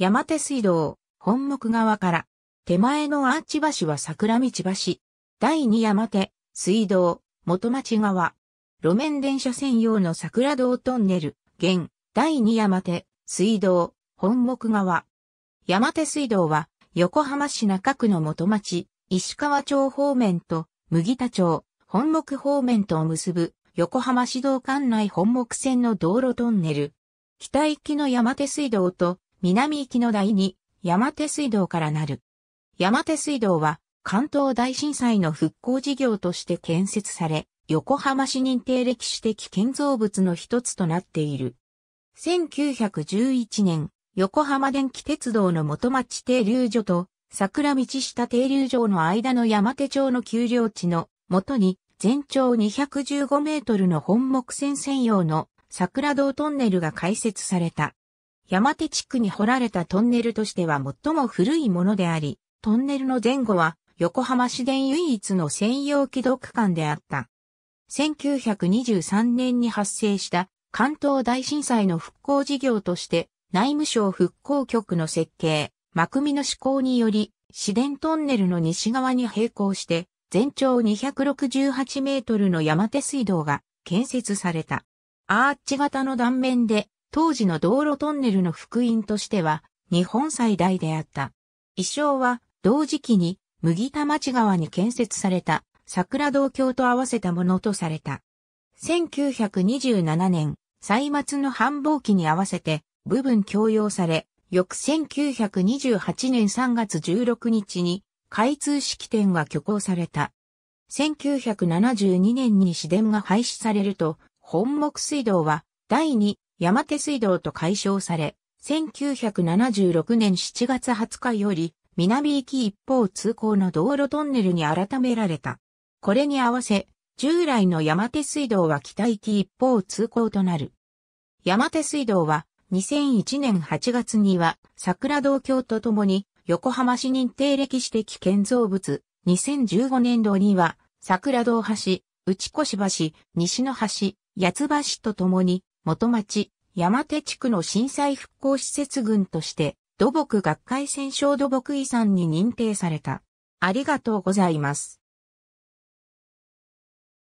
山手水道、本木側から、手前のアーチ橋は桜道橋。第二山手、水道、元町側。路面電車専用の桜道トンネル、現、第二山手、水道、本木側。山手水道は、横浜市中区の元町、石川町方面と、麦田町、本木方面とを結ぶ、横浜市道管内本木線の道路トンネル。北行きの山手水道と南行きの第二、山手水道からなる。山手水道は、関東大震災の復興事業として建設され、横浜市認定歴史的建造物の一つとなっている。1911年、横浜電気鉄道の元町停留所と桜道下停留所の間の山手町の丘陵地の元に全長215メートルの本木線専用の桜道トンネルが開設された。山手地区に掘られたトンネルとしては最も古いものであり、トンネルの前後は横浜市電唯一の専用軌道区間であった。1923年に発生した関東大震災の復興事業として内務省復興局の設計、幕見の施行により、市電トンネルの西側に並行して、全長268メートルの山手水道が建設された。アーチ型の断面で当時の道路トンネルの福音としては、日本最大であった。衣装は、同時期に、麦田町川に建設された、桜道橋と合わせたものとされた。1927年、歳末の繁忙期に合わせて、部分供用され、翌1928年3月16日に、開通式典が挙行された。1972年に市電が廃止されると、本木水道は、第2山手水道と解消され、1976年7月20日より、南行き一方通行の道路トンネルに改められた。これに合わせ、従来の山手水道は北行き一方通行となる。山手水道は2001年8月には桜道橋とともに横浜市認定歴史的建造物、2015年度には桜道橋、内越橋、西の橋、八橋とともに元町、山手地区の震災復興施設群として、土木学会戦勝土木遺産に認定された。ありがとうございます。